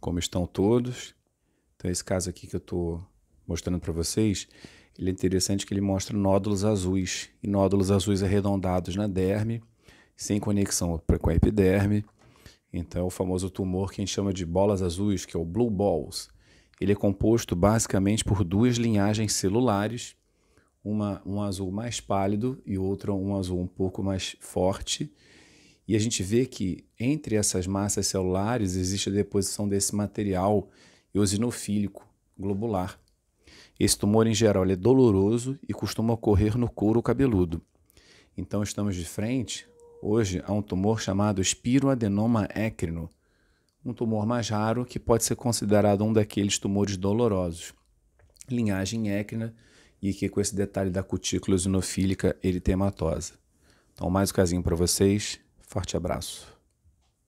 como estão todos. Então esse caso aqui que eu estou mostrando para vocês, ele é interessante que ele mostra nódulos azuis e nódulos azuis arredondados na derme, sem conexão com a epiderme. Então é o famoso tumor que a gente chama de bolas azuis, que é o blue balls. Ele é composto basicamente por duas linhagens celulares, uma, um azul mais pálido e outra um azul um pouco mais forte. E a gente vê que entre essas massas celulares existe a deposição desse material eosinofílico globular. Esse tumor, em geral, é doloroso e costuma ocorrer no couro cabeludo. Então, estamos de frente, hoje, a um tumor chamado espiroadenoma écrino, um tumor mais raro que pode ser considerado um daqueles tumores dolorosos. Linhagem écrina e que com esse detalhe da cutícula eosinofílica eritematosa. Então, mais um casinho para vocês. Forte abraço.